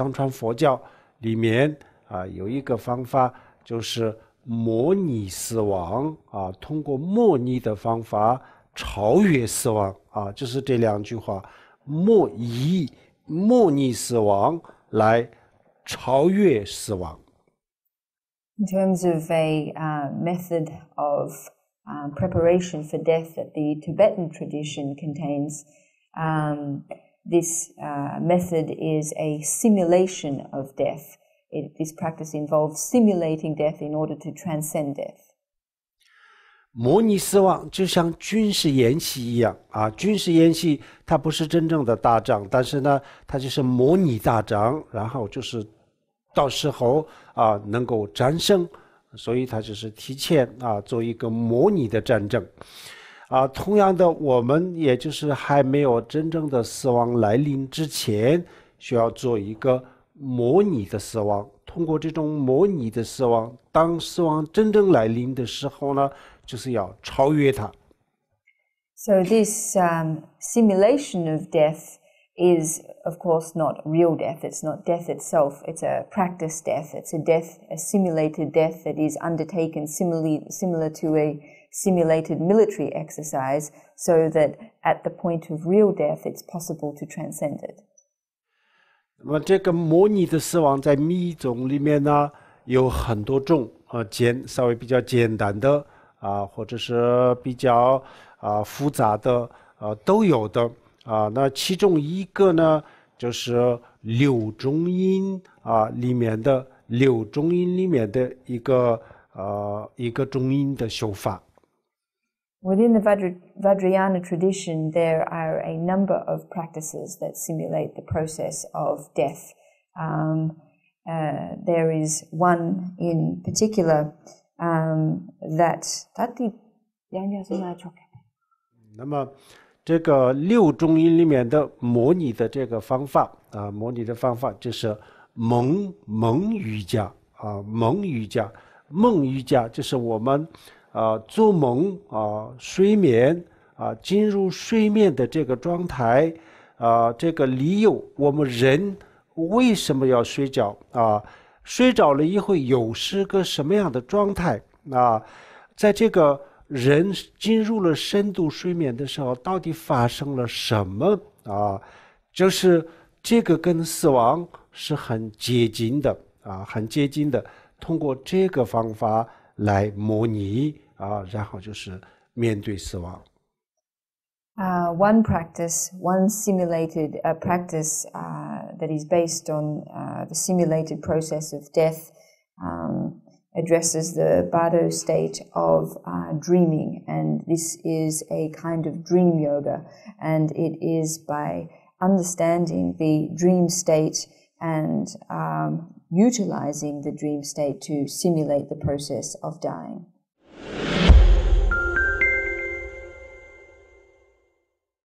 藏传佛教里面啊有一个方法，就是模拟死亡啊，通过模拟的方法超越死亡啊，就是这两句话：模以模拟死亡来超越死亡。In terms of a method of preparation for death that the Tibetan tradition contains, um. This method is a simulation of death. This practice involves simulating death in order to transcend death. 模拟死亡就像军事演习一样啊，军事演习它不是真正的大仗，但是呢，它就是模拟大仗，然后就是到时候啊能够战胜，所以它就是提前啊做一个模拟的战争。啊，同样的，我们也就是还没有真正的死亡来临之前，需要做一个模拟的死亡。通过这种模拟的死亡，当死亡真正来临的时候呢，就是要超越它。So this um, simulation of death is, of course, not real death. It's not death itself. It's a practice death. It's a death, a simulated death that is undertaken similarly, similar to a simulated military exercise so that at the point of real death it's possible to transcend it. 那么这个模拟的死亡在密宗里面呢有很多种啊，简稍微比较简单的啊，或者是比较啊复杂的啊都有的啊。那其中一个呢就是柳中音啊里面的柳中音里面的一个呃一个中音的修法。Within the Vajrayana tradition, there are a number of practices that simulate the process of death. Um, uh, there is one in particular um, that 它第两条是哪条？那么这个六中音里面的模拟的这个方法啊，模拟的方法就是蒙蒙瑜伽啊，蒙瑜伽，梦瑜伽就是我们。嗯啊，做梦啊，睡眠啊，进入睡眠的这个状态啊，这个理由，我们人为什么要睡觉啊？睡着了以后又是个什么样的状态啊？在这个人进入了深度睡眠的时候，到底发生了什么啊？就是这个跟死亡是很接近的啊，很接近的。通过这个方法。来模拟啊，然后就是面对死亡。Uh, one practice, one simulated uh, practice uh, that is based on uh, the simulated process of death um, addresses the Bardo state of uh, dreaming. And this is a kind of dream yoga. And it is by understanding the dream state and um, utilizing the dream state to simulate the process of dying.